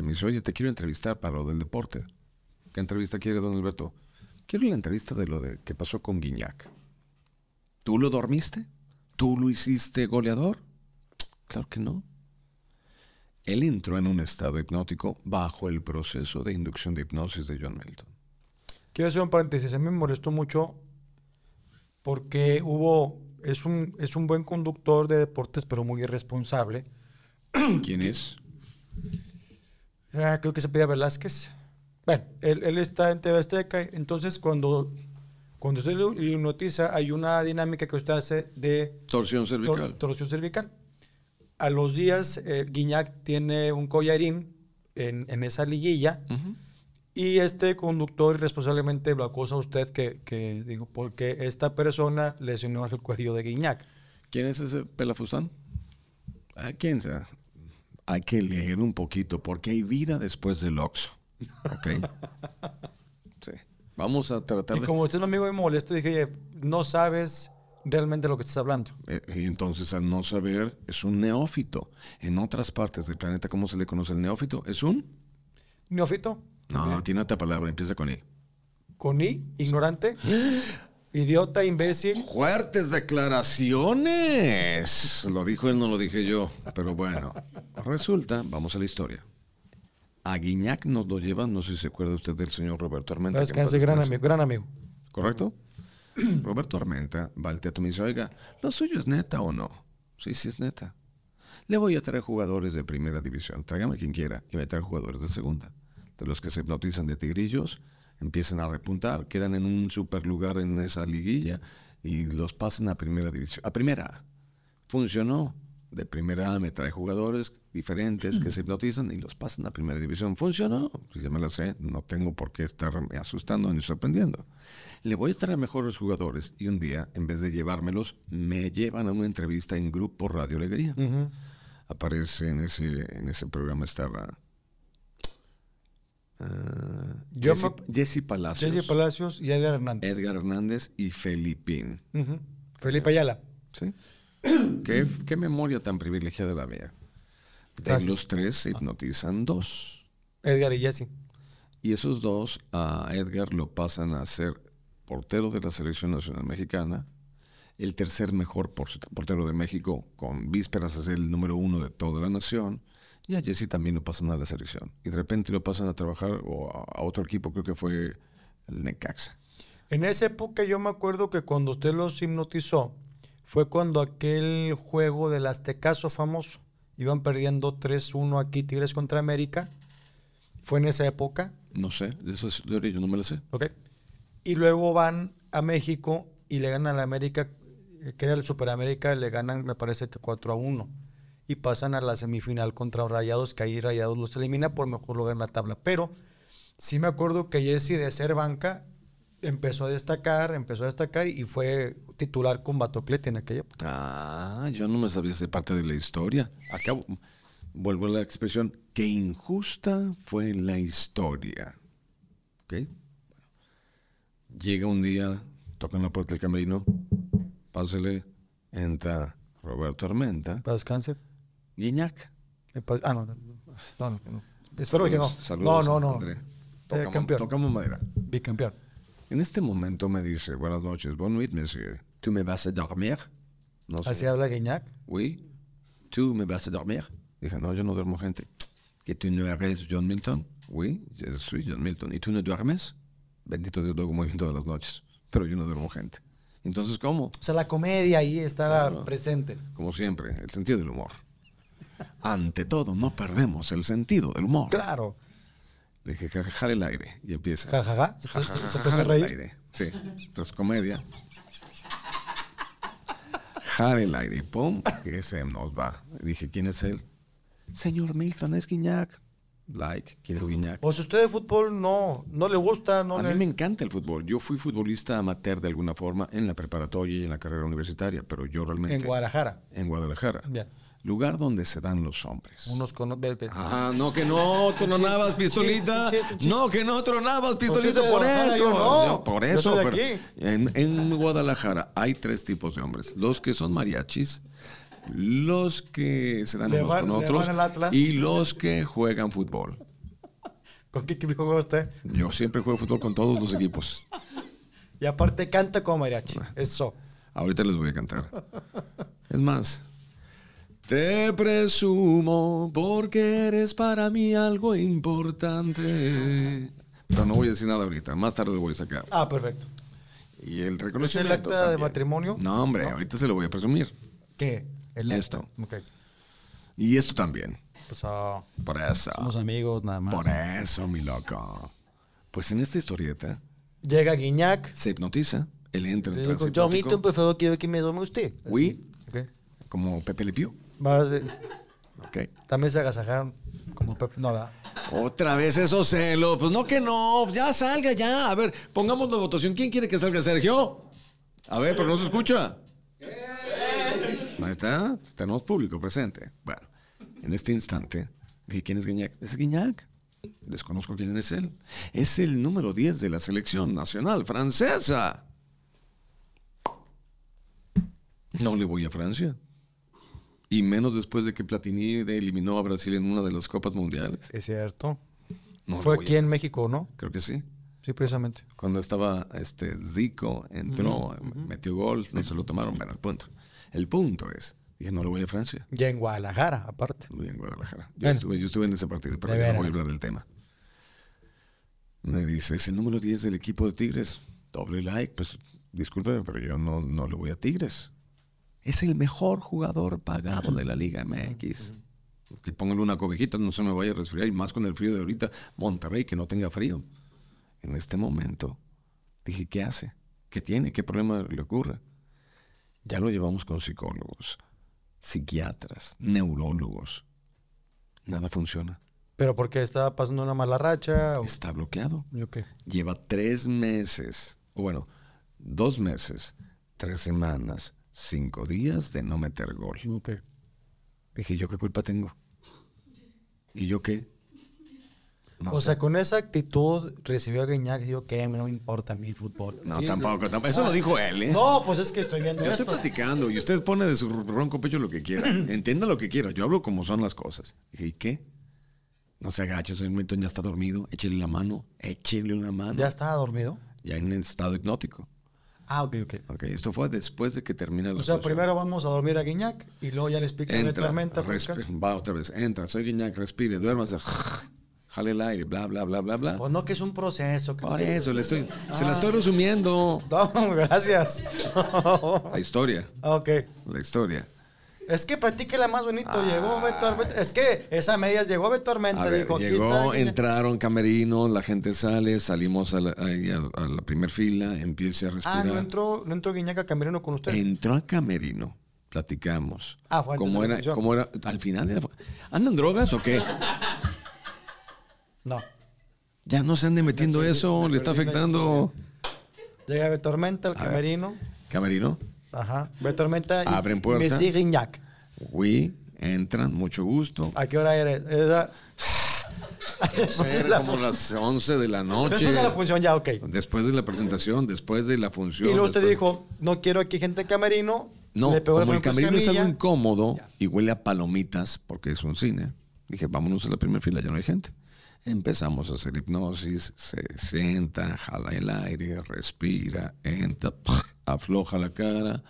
me dice, oye, te quiero entrevistar para lo del deporte. ¿Qué entrevista quiere, don Alberto? Quiero la entrevista de lo de que pasó con Guiñac. ¿Tú lo dormiste? ¿Tú lo hiciste goleador? Claro que no. Él entró en un estado hipnótico bajo el proceso de inducción de hipnosis de John Milton. Quiero hacer un paréntesis. A mí me molestó mucho porque hubo. Es un, es un buen conductor de deportes, pero muy irresponsable. ¿Quién es? Ah, creo que se pedía Velázquez. Bueno, él, está en TV Azteca, entonces cuando, cuando usted lo hipnotiza hay una dinámica que usted hace de... Torsión cervical. torsión cervical. A los días, eh, Guiñac tiene un collarín en, esa liguilla y este conductor irresponsablemente lo acosa a usted que, digo, porque esta persona lesionó el cuello de Guiñac. ¿Quién es ese pelafustán? ¿A ah, quién sea? hay que leer un poquito porque hay vida después del oxo, ¿Ok? sí. Vamos a tratar de... y Como usted es un amigo me molesto, dije, oye, no sabes realmente lo que estás hablando. Eh, y entonces, al no saber, es un neófito. En otras partes del planeta, ¿cómo se le conoce el neófito? ¿Es un? ¿Neófito? No, tiene otra palabra, empieza con I. ¿Con I? ¿Ignorante? ¡Ah! Idiota, imbécil. Fuertes declaraciones. Lo dijo él, no lo dije yo. Pero bueno, resulta, vamos a la historia. A Guiñac nos lo lleva, no sé si se acuerda usted del señor Roberto Armenta. Es que es gran amigo, gran amigo. ¿Correcto? Roberto Armenta va al dice, oiga, ¿lo suyo es neta o no? Sí, sí es neta. Le voy a traer jugadores de primera división, tráigame quien quiera, y me trae jugadores de segunda. De los que se hipnotizan de tigrillos, empiecen a repuntar, quedan en un super lugar en esa liguilla y los pasan a primera división. A primera. Funcionó. De primera A me trae jugadores diferentes que se hipnotizan y los pasan a primera división. Funcionó. Pues ya me lo sé, no tengo por qué estarme asustando ni sorprendiendo. Le voy a estar a mejores jugadores y un día, en vez de llevármelos, me llevan a una entrevista en Grupo Radio Alegría. Aparece en ese, en ese programa, estaba Ah, Jesse, Palacios. y Edgar Hernández. Edgar Hernández y Felipín. Felipe Ayala. Sí. ¿Qué, memoria tan privilegiada la mía. De los tres se hipnotizan dos. Edgar y Jesse. Y esos dos a Edgar lo pasan a ser portero de la Selección Nacional Mexicana, el tercer mejor portero de México, con vísperas a ser el número uno de toda la nación, y a Jesse también lo pasan a la selección. Y de repente lo pasan a trabajar o a, otro equipo, creo que fue el Necaxa. En esa época yo me acuerdo que cuando usted los hipnotizó, fue cuando aquel juego del Aztecaso famoso, iban perdiendo 3-1 aquí Tigres contra América. ¿Fue en esa época? No sé, de yo no me lo sé. Ok. Y luego van a México y le ganan a América, eh, que era el Superamérica, le ganan, me parece que 4 a 1 pasan a la semifinal contra Rayados, que ahí Rayados los elimina por mejor lugar en la tabla. Pero sí me acuerdo que Jesse de ser banca empezó a destacar, empezó a destacar y fue titular con Batoclete en aquella época. Ah, yo no me sabía esa parte de la historia. Acabo, vuelvo a la expresión, que injusta fue la historia. Llega un día, tocan la puerta del camerino, pásele, entra Roberto Armenta. Para descansar. Guiñac. Ah, no, no, no, Espero que no. no, no, no. Eh, tocamos, tocamos madera. Bicampeón. En este momento me dice, buenas noches, bonne nuit, monsieur. ¿Tú me vas a dormir? ¿Así habla Guiñac? Oui. ¿Tú me vas a dormir? Dije, no, yo no duermo, gente. ¿Que tú no eres John Milton? Oui, soy John Milton. ¿Y tú no duermes? Bendito Dios, duermo muy bien todas las noches. Pero yo no duermo, gente. Entonces, ¿cómo? O sea, la comedia ahí está presente. Como siempre, el sentido del humor ante todo, no perdemos el sentido del humor. Claro. Le dije, jajaja el aire. Y empieza. Jajaja. Ja, Aire. Sí. Entonces, comedia. Jale el aire. Pum. Que se nos va. dije, ¿quién es él? Señor Milton, es Guiñac. Like, ¿quién es Guiñac? Pues usted de fútbol no, no le gusta. No a mí me encanta el fútbol. Yo fui futbolista amateur de alguna forma en la preparatoria y en la carrera universitaria, pero yo realmente. En Guadalajara. En Guadalajara. Bien lugar donde se dan los hombres. Unos con... Ah, no, que no tronabas pistolita. No, que no tronabas pistolita por eso. por eso. en, en Guadalajara hay tres tipos de hombres. Los que son mariachis, los que se dan unos con otros y los que juegan fútbol. ¿Con qué equipo juega usted? Yo siempre juego fútbol con todos los equipos. Y aparte canta como mariachi. Eso. Ahorita les voy a cantar. Es más, te presumo porque eres para mí algo importante. Pero no voy a decir nada ahorita, más tarde lo voy a sacar. Ah, perfecto. Y el reconocimiento. ¿Es el acta de matrimonio? No, hombre, ahorita se lo voy a presumir. ¿Qué? El esto. Y esto también. Pues, ah. Por eso. Somos amigos, nada más. Por eso, mi loco. Pues en esta historieta. Llega Guiñac. Se hipnotiza. Él entra en Yo, Milton, por favor, quiero que me duerme usted. Uy Oui. Como Pepe Le Pio? También se agasajaron como No, Otra vez esos celos. Pues no que no. Ya salga, ya. A ver, pongamos la votación. ¿Quién quiere que salga Sergio? A ver, pero no se escucha. Ahí está. Tenemos público presente. Bueno, en este instante, dije, ¿quién es Guiñac? Es Guiñac. Desconozco quién es él. Es el número 10 de la selección nacional francesa. No le voy a Francia. Y menos después de que Platini eliminó a Brasil en una de las Copas Mundiales. Es cierto. No Fue aquí en México, ¿no? Creo que sí. Sí, precisamente. Cuando estaba este Zico, entró, metió gol, no se lo tomaron, pero el punto. El punto es, dije, no lo voy a Francia. Ya en Guadalajara, aparte. en Guadalajara. Yo, estuve, en ese partido, pero ya no voy a hablar del tema. Me dice, es el número 10 del equipo de Tigres. Doble like, pues discúlpeme, pero yo no, no le voy a Tigres. Es el mejor jugador pagado de la Liga MX. Que póngale una cobijita, no se me vaya a resfriar. Y más con el frío de ahorita, Monterrey, que no tenga frío. En este momento, dije, ¿qué hace? ¿Qué tiene? ¿Qué problema le ocurre? Ya lo llevamos con psicólogos, psiquiatras, neurólogos. Nada funciona. ¿Pero porque está pasando una mala racha? Está bloqueado. qué? Lleva tres meses, o bueno, dos meses, tres semanas, cinco días de no meter gol. Dije, ¿yo qué culpa tengo? ¿Y yo qué? o sea, con esa actitud recibió a Guiñac y dijo que no me importa mi fútbol. No, tampoco, tampoco, Eso lo dijo él, ¿eh? No, pues es que estoy viendo. Yo estoy platicando y usted pone de su ronco pecho lo que quiera. Entienda lo que quiera. Yo hablo como son las cosas. Dije, ¿y qué? No se agache, señor Milton ya está dormido. Échele la mano. Échele una mano. ¿Ya está dormido? Ya en estado hipnótico. Ah, ok, ok. Ok, esto fue después de que termina la O sea, primero vamos a dormir a Guiñac y luego ya le explico Entra, tormenta, Va otra vez, entra, soy Guiñac, respire, duérmase jale el aire, bla, bla, bla, bla, bla. Pues no, que es un proceso. Por eso, le estoy, se la estoy resumiendo. No, gracias. la historia. Ok. La historia. Es que la más bonito. Llegó Beto Es que esa media llegó Beto A llegó, entraron camerinos, la gente sale, salimos a la, primera primer fila, empieza a respirar. Ah, ¿no entró, no entró Guiñaca Camerino con usted? Entró a Camerino. Platicamos. Ah, ¿Cómo era, era? Al final de ¿Andan drogas o qué? No. Ya no se ande metiendo eso, le está afectando. Llega Beto tormenta al camerino. Camerino. Ajá. Beto tormenta Abren puertas. Messi entran, mucho gusto. ¿A qué hora eres? Era como las 11 de la noche. Después de la función ya, ok. Después de la presentación, después de la función. Y luego usted dijo, no quiero aquí gente camerino. No, Le como el camerino es algo incómodo y huele a palomitas, porque es un cine. Dije, vámonos a la primera fila, ya no hay gente. Empezamos a hacer hipnosis, se sienta, jala el aire, respira, entra, afloja la cara.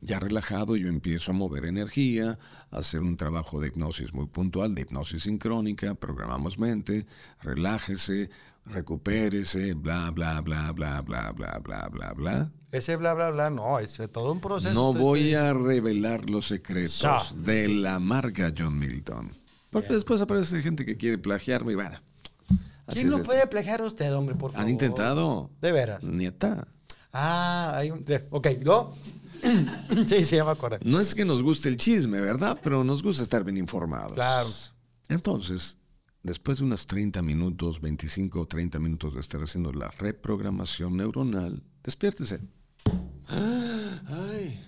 Ya relajado yo empiezo a mover energía, hacer un trabajo de hipnosis muy puntual, de hipnosis sincrónica, programamos mente, relájese, recupérese, bla, bla, bla, bla, bla, bla, bla, bla, bla. Ese bla, bla, bla, no, es todo un proceso. No voy a revelar los secretos de la marca John Milton. Porque después aparece gente que quiere plagiarme y bueno. Así ¿Quién puede usted, hombre, por favor? Han intentado. De veras. Nieta. Ah, hay un. Ok, ¿lo? sí, sí, ya me acuerdo. No es que nos guste el chisme, ¿verdad? Pero nos gusta estar bien informados. Claro. Entonces, después de unos 30 minutos, 25 o 30 minutos de estar haciendo la reprogramación neuronal, despiértese. Ay.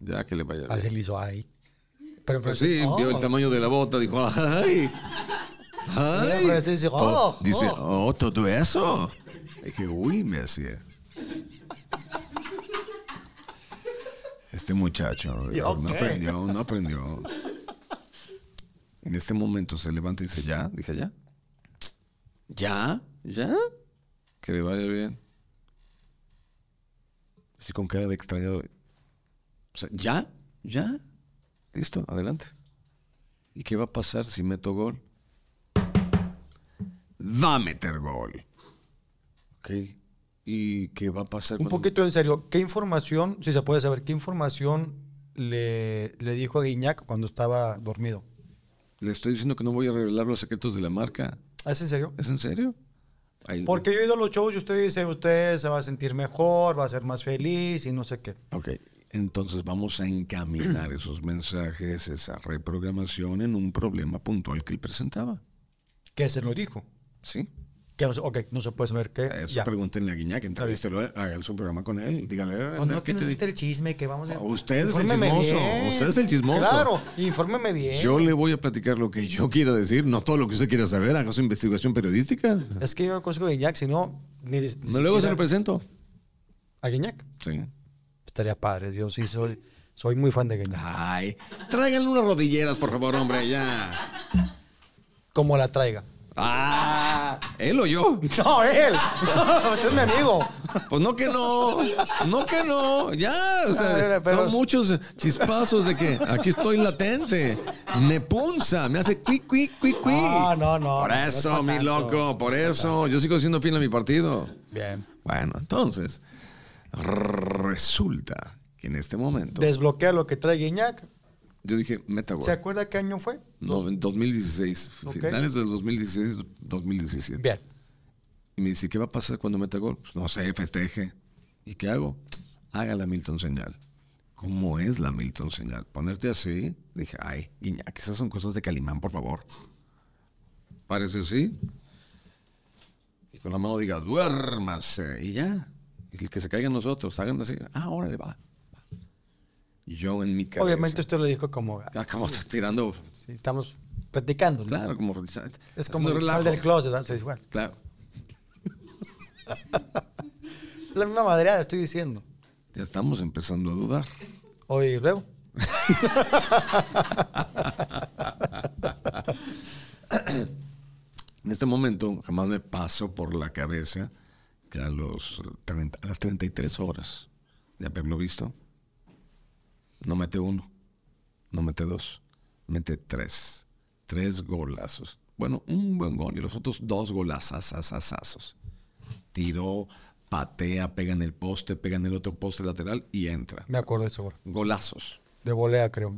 Ya que le vaya Así le hizo ay. Pero, pues sí, vio el oh. tamaño de la bota, dijo ay dice, oh, oh". oh, todo eso. dije, uy, me hacía. Este muchacho no aprendió, no aprendió. En este momento se levanta y dice, ya, dije, ya. ¿Ya? ¿Ya? Que le vaya bien. Así con cara de extrañado. O sea, ¿ya? ¿Ya? Listo, adelante. ¿Y qué va a pasar si meto gol? dame a Ok. ¿Y qué va a pasar? Un poquito en serio, ¿qué información, si se puede saber, qué información le, le dijo a Guiñac cuando estaba dormido? Le estoy diciendo que no voy a revelar los secretos de la marca. ¿Es en serio? ¿Es en serio? Porque yo he ido a los shows y usted dice, usted se va a sentir mejor, va a ser más feliz y no sé qué. Ok, entonces vamos a encaminar esos mensajes, esa reprogramación en un problema puntual que él presentaba. ¿Qué se lo dijo? Sí. ok, no se puede saber qué. Eso pregúntenle a Guiñac, entrevístelo, haga su programa con él, dígale. ¿qué no, te diste el chisme, que vamos a... Oh, usted es el chismoso, usted es el chismoso. Claro, infórmeme bien. Yo le voy a platicar lo que yo quiero decir, no todo lo que usted quiera saber, haga su investigación periodística. Es que yo conozco a Guiñac, sino. luego se lo presento. ¿A Guiñac? Sí. Estaría padre, yo sí soy, soy muy fan de Guiñac. Ay, tráiganle unas rodilleras, por favor, hombre, ya. Como la traiga. Ah, él o yo. No, él. Usted es mi amigo. Pues no que no, no que no. Ya, o sea, ah, pero... son muchos chispazos de que aquí estoy latente. Me punza, me hace cui, cui, cui, cui. No, no, no. Por eso, mi loco, por eso. Yo sigo siendo fin a mi partido. Bien. Bueno, entonces, resulta que en este momento. Desbloquea lo que trae Guiñac yo dije, gol. ¿Se acuerda qué año fue? No, en 2016. Finales del 2016, 2017. Bien. Y me dice, ¿qué va a pasar cuando MetaGol? Pues no sé, festeje. ¿Y qué hago? Haga la Milton señal. ¿Cómo es la Milton señal? Ponerte así. Dije, ay, guiña, que esas son cosas de Calimán, por favor. Parece así. Y con la mano diga, duérmase. Y ya. Y el que se caiga en nosotros, hagan así. Ah, órale, va yo en mi cabeza. Obviamente usted lo dijo como... Acabamos ah, tirando... estamos platicando. Claro, como... Es como el sal del closet, ¿no? igual. Claro. La misma madreada estoy diciendo. Ya estamos empezando a dudar. Hoy luego. en este momento jamás me paso por la cabeza que a, los a las 33 horas de haberlo visto, no mete uno, no mete dos, mete tres. Tres golazos. Bueno, un buen gol y los otros dos golazazazazazos. Tiró, patea, pega en el poste, pega en el otro poste lateral y entra. Me acuerdo de eso Golazos. De volea, creo.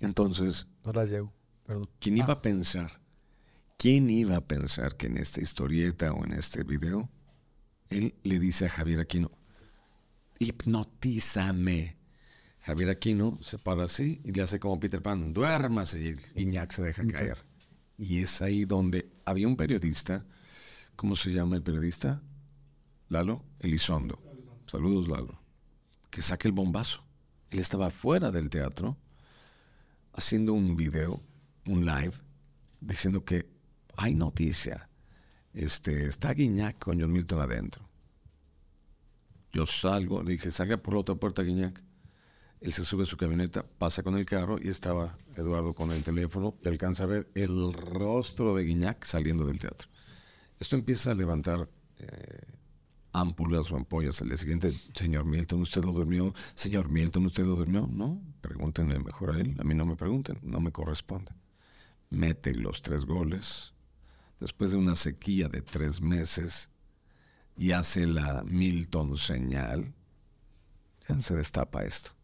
Entonces. No las llego, perdón. ¿Quién iba ah. a pensar? ¿Quién iba a pensar que en esta historieta o en este video él le dice a Javier Aquino, hipnotízame, Javier Aquino se para así y le hace como Peter Pan, duérmase, y Iñak se deja caer. Y es ahí donde había un periodista, ¿cómo se llama el periodista? Lalo Elizondo. Saludos, Lalo. Que saque el bombazo. Él estaba fuera del teatro haciendo un video, un live, diciendo que hay noticia. Este, está Guiñac con John Milton adentro. Yo salgo, le dije, salga por la otra puerta, Guiñac. Él se sube a su camioneta, pasa con el carro y estaba Eduardo con el teléfono y alcanza a ver el rostro de Guiñac saliendo del teatro. Esto empieza a levantar eh, ámpulas o ampollas al día siguiente. Señor Milton, ¿usted lo durmió? Señor Milton, ¿usted lo durmió? No, pregúntenle mejor a él. A mí no me pregunten, no me corresponde. Mete los tres goles. Después de una sequía de tres meses y hace la Milton señal, se destapa esto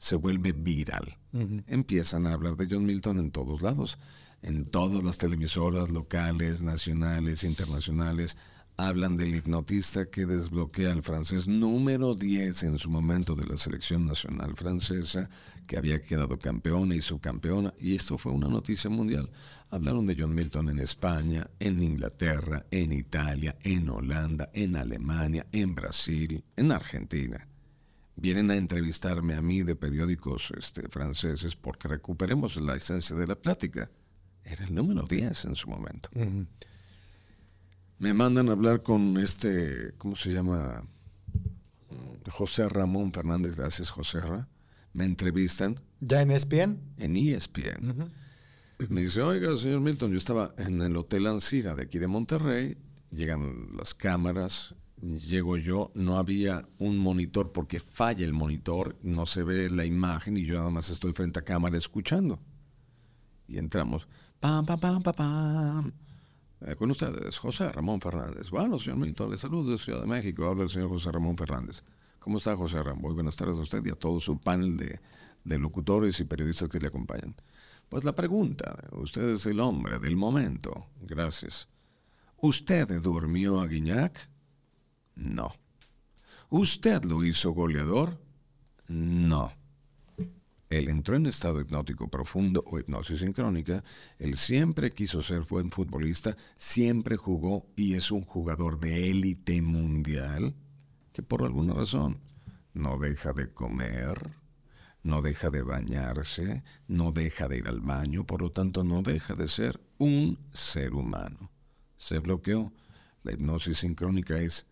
se vuelve viral. Empiezan a hablar de John Milton en todos lados, en todas las televisoras locales, nacionales, internacionales. Hablan del hipnotista que desbloquea al francés número 10 en su momento de la selección nacional francesa, que había quedado e campeona y subcampeona, y esto fue una noticia mundial. Hablaron de John Milton en España, en Inglaterra, en Italia, en Holanda, en Alemania, en Brasil, en Argentina vienen a entrevistarme a mí de periódicos este, franceses porque recuperemos la esencia de la plática. Era el número 10 en su momento. Me mandan a hablar con este, ¿cómo se llama? Mm, José Ramón Fernández Gracias José Ra. Me entrevistan. ¿Ya en ESPN? En ESPN. Me dice, oiga, señor Milton, yo estaba en el Hotel Ancira de aquí de Monterrey, llegan las cámaras, llego yo, no había un monitor porque falla el monitor, no se ve la imagen y yo nada más estoy frente a cámara escuchando. Y entramos, pam, pam, pam, pam, eh, con ustedes, José Ramón Fernández. Bueno, señor monitor, le saludo de Ciudad de México, habla el señor José Ramón Fernández. ¿Cómo está José Ramón? Muy buenas tardes a usted y a todo su panel de, de locutores y periodistas que le acompañan. Pues la pregunta, usted es el hombre del momento. Gracias. ¿Usted durmió a Guiñac? No. ¿Usted lo hizo goleador? No. Él entró en estado hipnótico profundo o hipnosis sincrónica. Él siempre quiso ser buen futbolista, siempre jugó y es un jugador de élite mundial que por alguna razón no deja de comer, no deja de bañarse, no deja de ir al baño, por lo tanto no deja de ser un ser humano. Se bloqueó. La hipnosis sincrónica es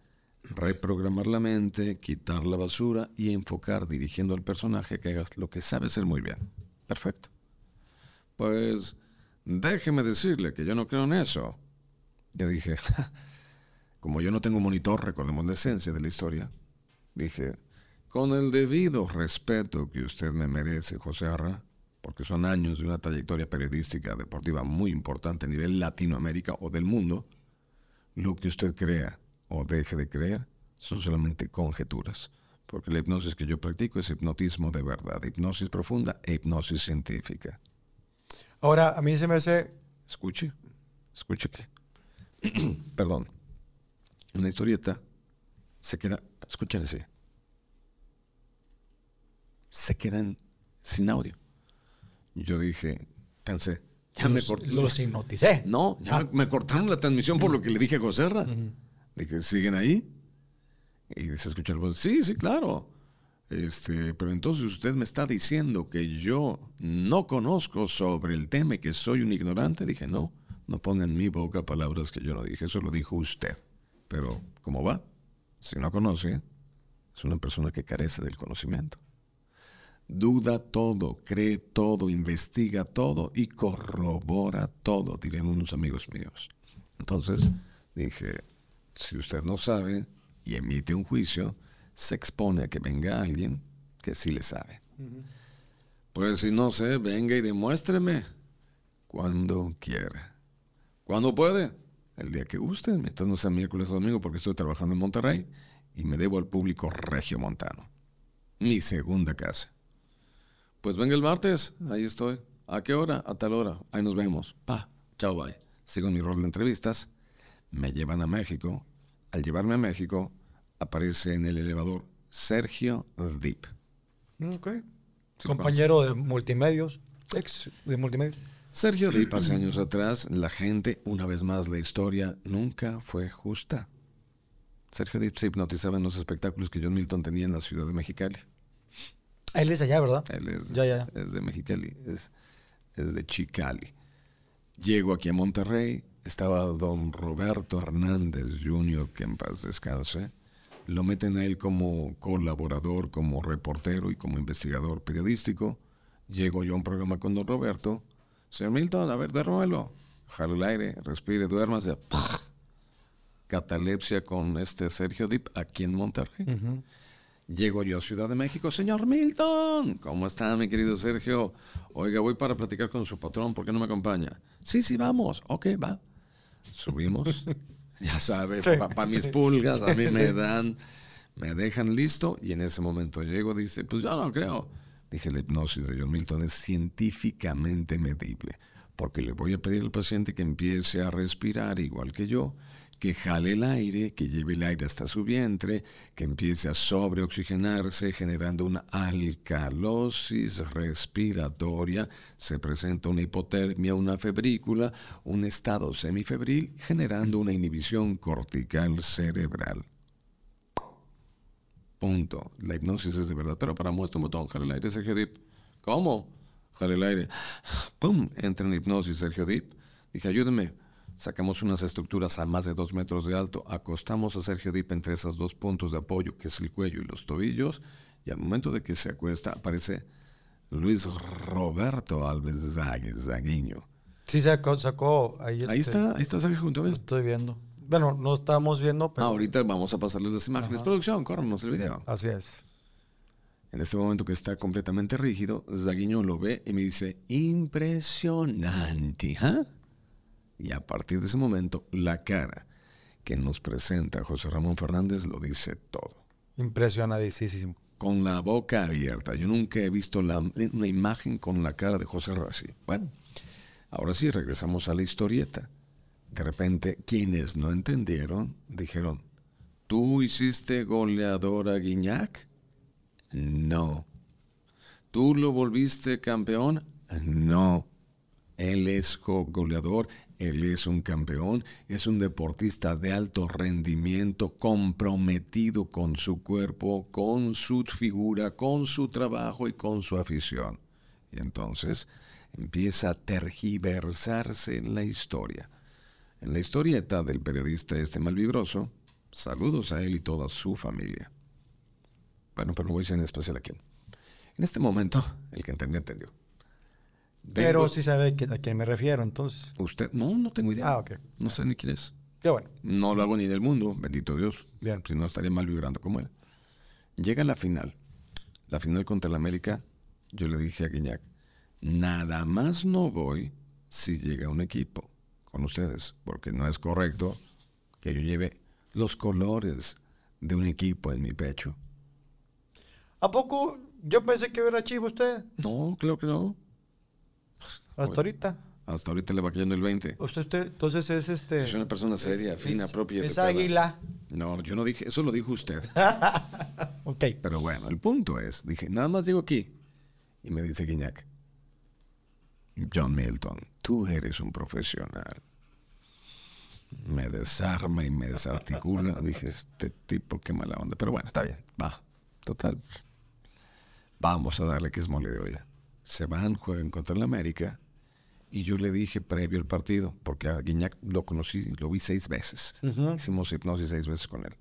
reprogramar la mente, quitar la basura y enfocar dirigiendo al personaje que hagas lo que sabe ser muy bien. Perfecto. Pues déjeme decirle que yo no creo en eso. Yo dije, como yo no tengo monitor, recordemos la esencia de la historia, dije, con el debido respeto que usted me merece, José Arra, porque son años de una trayectoria periodística deportiva muy importante a nivel Latinoamérica o del mundo, lo que usted crea o deje de creer son solamente conjeturas, porque la hipnosis que yo practico es hipnotismo de verdad, hipnosis profunda e hipnosis científica. Ahora, a mí se me hace... Escuche, escuche. Perdón. En la historieta se queda, escúchense, se quedan sin audio. Yo dije, cansé, ya me corté. Los hipnoticé. No, ya me cortaron la transmisión por lo que le dije a Gozerra. Dije, siguen ahí. Y se escucha el voz, sí, sí, claro. Este, pero entonces usted me está diciendo que yo no conozco sobre el tema y que soy un ignorante. Dije, no, no ponga en mi boca palabras que yo no dije, eso lo dijo usted. Pero, ¿cómo va? Si no conoce, es una persona que carece del conocimiento. Duda todo, cree todo, investiga todo y corrobora todo, dirían unos amigos míos. Entonces dije, si usted no sabe y emite un juicio, se expone a que venga alguien que sí le sabe. Pues si no sé, venga y demuéstreme cuando quiera. Cuando puede, el día que guste, metándose no sea miércoles o domingo, porque estoy trabajando en Monterrey y me debo al público regio montano. Mi segunda casa. Pues venga el martes, ahí estoy. ¿A qué hora? A tal hora. Ahí nos vemos. Pa, chao, bye. Sigo mi rol de entrevistas me llevan a México. Al llevarme a México, aparece en el elevador Sergio Deep, mm, Compañero de multimedios, ex de multimedios. Sergio Dip, hace años atrás, la gente, una vez más, la historia nunca fue justa. Sergio Dip se hipnotizaba en los espectáculos que John Milton tenía en la ciudad de Mexicali. Él es allá, ¿verdad? Él es, de Mexicali, es, es de Chicali. Llego aquí a Monterrey, estaba don Roberto Hernández Jr., que en paz descanse, lo meten a él como colaborador, como reportero y como investigador periodístico. Llego yo a un programa con don Roberto. Señor Milton, a ver, duérmelo. Jale el aire, respire, duerma, Catalepsia con este Sergio Dip aquí en Monterrey. Llego yo a Ciudad de México. Señor Milton, ¿cómo está mi querido Sergio? Oiga, voy para platicar con su patrón, ¿por qué no me acompaña? Sí, sí, vamos. Ok, va subimos. ya sabes para mis pulgas, a mí me dan, me dejan listo y en ese momento llego, dice, pues yo no creo. Dije, la hipnosis de John Milton es científicamente medible, porque le voy a pedir al paciente que empiece a respirar igual que yo que jale el aire, que lleve el aire hasta su vientre, que empiece a sobreoxigenarse generando una alcalosis respiratoria, se presenta una hipotermia, una febrícula, un estado semifebril generando una inhibición cortical cerebral. Punto. La hipnosis es de verdad, pero para muestra un botón, jale el aire, Sergio Dip. ¿Cómo? Jale el aire. ¡Ah! ¡Pum! Entra en hipnosis, Sergio Dip. Dije, ayúdeme Sacamos unas estructuras a más de dos metros de alto, acostamos a Sergio Dip entre esos dos puntos de apoyo, que es el cuello y los tobillos, y al momento de que se acuesta aparece Luis Roberto Alves Zaguiño. Sí, sacó, sacó ahí, este, está, ahí está Sergio junto a mí. estoy viendo. Bueno, no estamos viendo, ah, ahorita vamos a pasarles las imágenes. Producción, córrenos el video. Así es. En este momento que está completamente rígido, Zaguiño lo ve y me dice, impresionante, ¿ah? Y a partir de ese momento, la cara que nos presenta José Ramón Fernández lo dice todo. Impresionadísimo. Con la boca abierta. Yo nunca he visto una imagen con la cara de José Ramón así. Bueno, ahora sí, regresamos a la historieta. De repente, quienes no entendieron dijeron, ¿tú hiciste goleador a Guiñac? No. ¿Tú lo volviste campeón? No. Él es goleador, él es un campeón, es un deportista de alto rendimiento, comprometido con su cuerpo, con su figura, con su trabajo y con su afición. Y entonces empieza a tergiversarse en la historia. En la historieta del periodista este malvibroso, saludos a él y toda su familia. Bueno, pero no voy a decir en especial aquí. En este momento, el que entendió, entendió. Pero sí sabe a quién me refiero, entonces. Usted, no, no tengo idea. Ah, ok. No sé ni quién es. Qué bueno. No lo hago ni del mundo, bendito Dios. Si no, estaría mal vibrando como él. Llega la final. La final contra el América, yo le dije a Guiñac, nada más no voy si llega un equipo con ustedes, porque no es correcto que yo lleve los colores de un equipo en mi pecho. ¿A poco yo pensé que era chivo usted? No, creo que no. Hasta ahorita. Hasta ahorita le va cayendo el 20. Usted, usted entonces es este. Es una persona seria, fina, propia. Es águila. No, yo no dije, eso lo dijo usted. ok. Pero bueno, el punto es, dije, nada más digo aquí. Y me dice Guiñac, John Milton, tú eres un profesional. Me desarma y me desarticula. dije, este tipo, qué mala onda. Pero bueno, está bien, va. Total. Vamos a darle que es mole de olla. Se van, juegan contra el América y yo le dije previo al partido, porque a Guiñac lo conocí, lo vi seis veces. Hicimos hipnosis seis veces con él.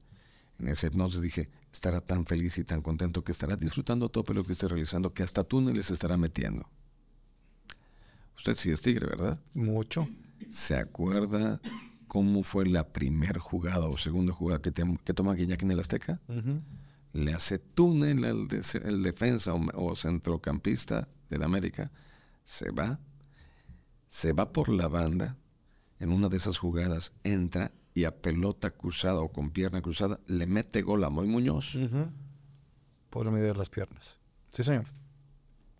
En esa hipnosis dije, estará tan feliz y tan contento que estará disfrutando tope lo que esté realizando, que hasta túneles estará metiendo. Usted sí es tigre, ¿verdad? Mucho. ¿Se acuerda cómo fue la primera jugada o segunda jugada que, que toma Guiñac en el Azteca? Le hace túnel al el defensa o, o centrocampista del América, se va, se va por la banda, en una de esas jugadas entra y a pelota cruzada o con pierna cruzada le mete gol a Moy Muñoz. Por de las piernas. Sí, señor.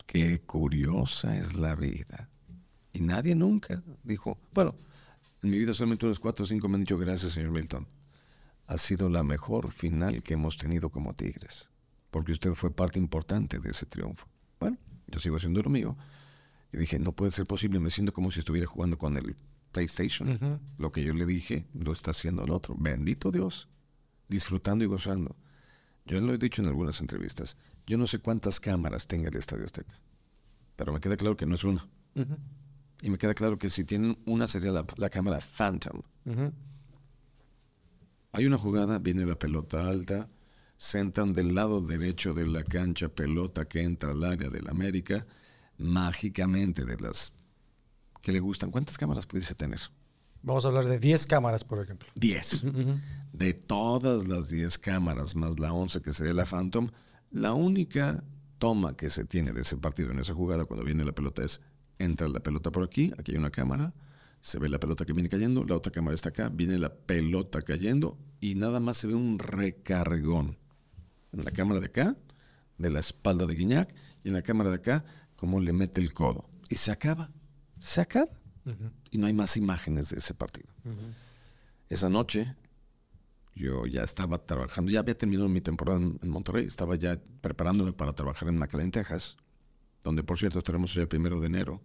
Qué curiosa es la vida. Y nadie nunca dijo, bueno, en mi vida solamente unos cuatro o cinco me han dicho gracias, señor Milton. Ha sido la mejor final que hemos tenido como Tigres, porque usted fue parte importante de ese triunfo. Bueno, yo sigo haciendo lo mío, yo dije, no puede ser posible, me siento como si estuviera jugando con el PlayStation. Lo que yo le dije lo está haciendo el otro. Bendito Dios, disfrutando y gozando. Yo lo he dicho en algunas entrevistas, yo no sé cuántas cámaras tenga el Estadio Azteca, pero me queda claro que no es una. Y me queda claro que si tienen una sería la, cámara Phantom. Hay una jugada, viene la pelota alta, sentan del lado derecho de la cancha pelota que entra al área del América mágicamente de las que le gustan. ¿Cuántas cámaras pudiese tener? Vamos a hablar de 10 cámaras, por ejemplo. 10. De todas las 10 cámaras, más la 11 que sería la Phantom, la única toma que se tiene de ese partido en esa jugada cuando viene la pelota es, entra la pelota por aquí, aquí hay una cámara, se ve la pelota que viene cayendo, la otra cámara está acá, viene la pelota cayendo y nada más se ve un recargón. En la cámara de acá, de la espalda de Guiñac, y en la cámara de acá cómo le mete el codo. Y se acaba, se acaba. Y no hay más imágenes de ese partido. Esa noche yo ya estaba trabajando, ya había terminado mi temporada en, Monterrey, estaba ya preparándome para trabajar en McAllen, Texas, donde por cierto estaremos el primero de enero.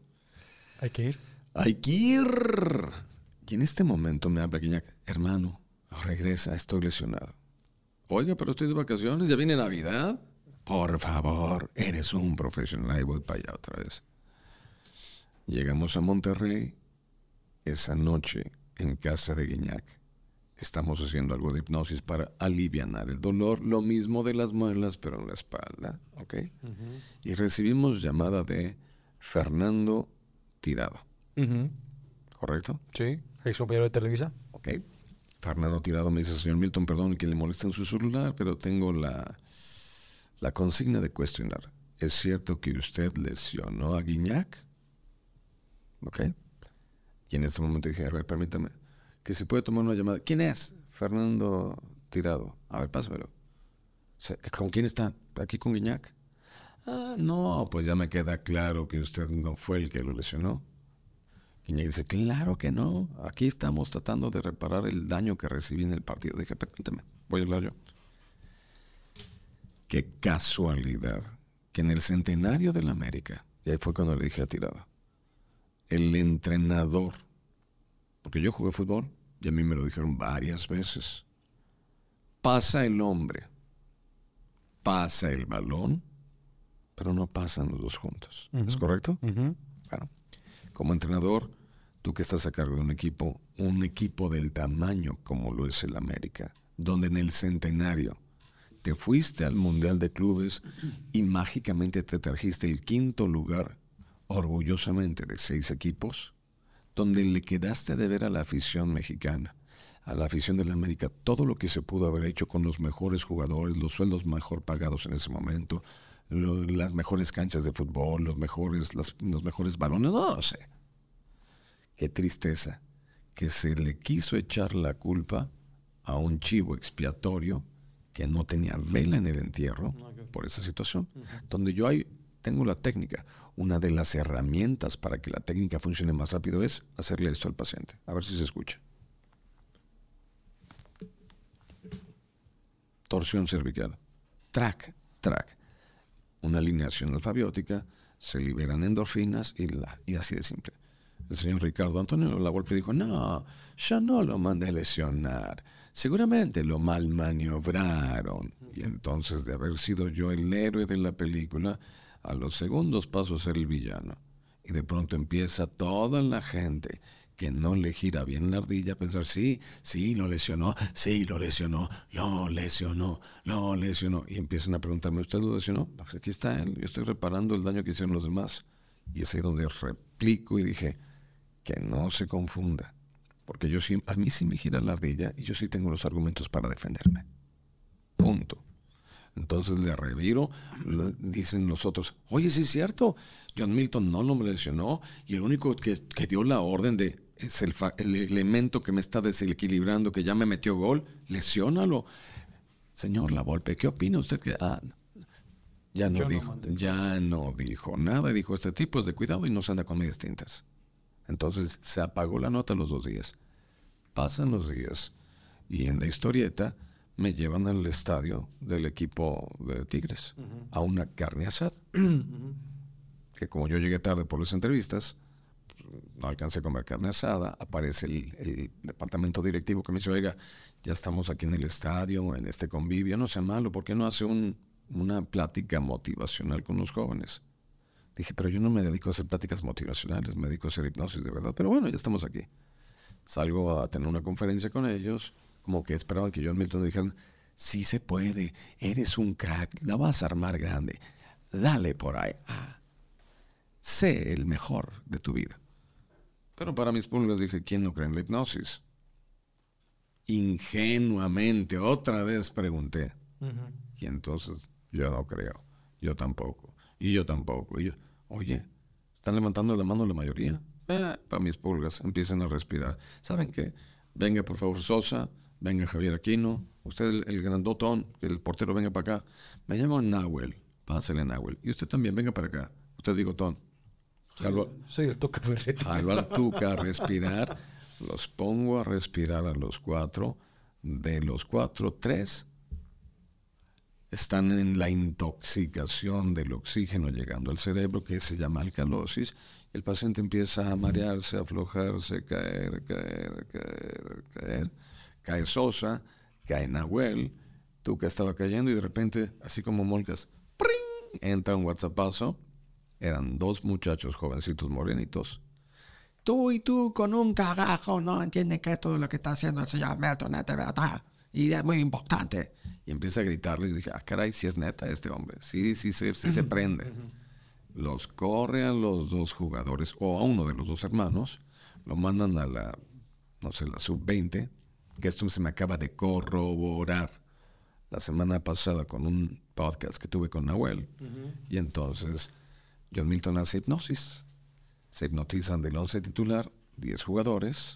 Hay que ir. Hay que ir. Y en este momento me habla Guiñac, hermano, regresa, estoy lesionado. Oiga, pero estoy de vacaciones, ya viene Navidad. Por favor, eres un profesional. Y voy para allá otra vez. Llegamos a Monterrey esa noche en casa de Guiñac. Estamos haciendo algo de hipnosis para aliviar el dolor, lo mismo de las muelas, pero en la espalda, ¿ok? Y recibimos llamada de Fernando Tirado. ¿Correcto? Sí, ex compañero de Televisa. Ok. Fernando Tirado me dice, señor Milton, perdón que le molesta en su celular, pero tengo la la consigna de cuestionar, ¿es cierto que usted lesionó a Guiñac? ¿Ok? Y en ese momento dije, a ver, permítame, que se puede tomar una llamada. ¿Quién es? Fernando Tirado. A ver, pásamelo. ¿Con quién está? ¿Aquí con Guiñac? Ah, no, pues ya me queda claro que usted no fue el que lo lesionó. Guiñac dice, claro que no. Aquí estamos tratando de reparar el daño que recibí en el partido. Dije, permítame voy a hablar yo. Qué casualidad que en el centenario de la América, y ahí fue cuando le dije a Tirada, el entrenador, porque yo jugué fútbol y a mí me lo dijeron varias veces, pasa el hombre, pasa el balón, pero no pasan los dos juntos. ¿Es correcto? como entrenador, tú que estás a cargo de un equipo, un equipo del tamaño como lo es el América, donde en el centenario te fuiste al Mundial de Clubes y mágicamente te trajiste el quinto lugar, orgullosamente de seis equipos, donde le quedaste de ver a la afición mexicana, a la afición de la América, todo lo que se pudo haber hecho con los mejores jugadores, los sueldos mejor pagados en ese momento, las mejores canchas de fútbol, los mejores, los mejores balones, no, lo sé. Qué tristeza que se le quiso echar la culpa a un chivo expiatorio que no tenía vela en el entierro por esa situación. Donde yo hay, tengo la técnica. Una de las herramientas para que la técnica funcione más rápido es hacerle esto al paciente. A ver si se escucha. Torsión cervical. Track, track. Una alineación alfabiótica, se liberan endorfinas y así de simple el señor Ricardo Antonio La y dijo, no, yo no lo mandé a lesionar. Seguramente lo mal maniobraron. Y entonces, de haber sido yo el héroe de la película, a los segundos paso a ser el villano. Y de pronto empieza toda la gente que no le gira bien la ardilla a pensar, sí, sí, lo lesionó, sí, lo lesionó, lo lesionó, lo lesionó. Y empiezan a preguntarme, ¿usted lo lesionó? Pues aquí está él, yo estoy reparando el daño que hicieron los demás. Y es ahí donde replico y dije, que no se confunda, porque yo sí, a mí sí me gira la ardilla y yo sí tengo los argumentos para defenderme. Punto. Entonces le reviro, dicen los otros, oye, sí es cierto, John Milton no lo lesionó y el único que, dio la orden de es el, elemento que me está desequilibrando, que ya me metió gol, lesiónalo. Señor Lavolpe, ¿qué opina usted? Que, ah, ya no, dijo, ya no dijo nada, dijo este tipo es de cuidado y no se anda con medias tintas. Entonces se apagó la nota los dos días. Pasan los días y en la historieta me llevan al estadio del equipo de Tigres a una carne asada. Que como yo llegué tarde por las entrevistas, no alcancé a comer carne asada, aparece el, departamento directivo que me dice, oiga, ya estamos aquí en el estadio, en este convivio, no sea malo, ¿por qué no hace una plática motivacional con los jóvenes? Dije, pero yo no me dedico a hacer pláticas motivacionales, me dedico a hacer hipnosis de verdad. Pero bueno, ya estamos aquí. Salgo a tener una conferencia con ellos, como que esperaban que yo en Milton me dijeran, sí se puede, eres un crack, la vas a armar grande, dale por ahí. Ah, sé el mejor de tu vida. Pero para mis pulgas dije, ¿quién no cree en la hipnosis? Ingenuamente, otra vez pregunté. Y entonces yo no creo, yo tampoco. Y yo tampoco. yo, oye, están levantando la mano la mayoría. Eh, para mis pulgas, empiecen a respirar. ¿Saben qué? Venga, por favor, Sosa, venga Javier Aquino, usted el, grandotón, que el portero venga para acá. Me llamo Nahuel, Pásale, Nahuel. Y usted también venga para acá. Usted digo Tón soy, el toca al Tuca a respirar. Los pongo a respirar a los cuatro. De los cuatro, tres están en la intoxicación del oxígeno llegando al cerebro, que se llama alcalosis. El paciente empieza a marearse, a aflojarse, caer, caer, caer, caer. Cae Sosa, cae Nahuel, tú que estaba cayendo y de repente, así como molcas, ¡pring! entra un WhatsAppazo. Eran dos muchachos jovencitos morenitos. Tú y tú con un cagajo no entiende que todo lo que está haciendo el señor Melton, este verdad idea muy importante. Y empieza a gritarle y dije, ah, caray, si es neta este hombre, sí, sí, sí, se prende. Los corre a los dos jugadores o a uno de los dos hermanos, lo mandan a la, no sé, la sub-20, que esto se me acaba de corroborar la semana pasada con un podcast que tuve con Nahuel. Y entonces John Milton hace hipnosis. Se hipnotizan del 11 titular, 10 jugadores,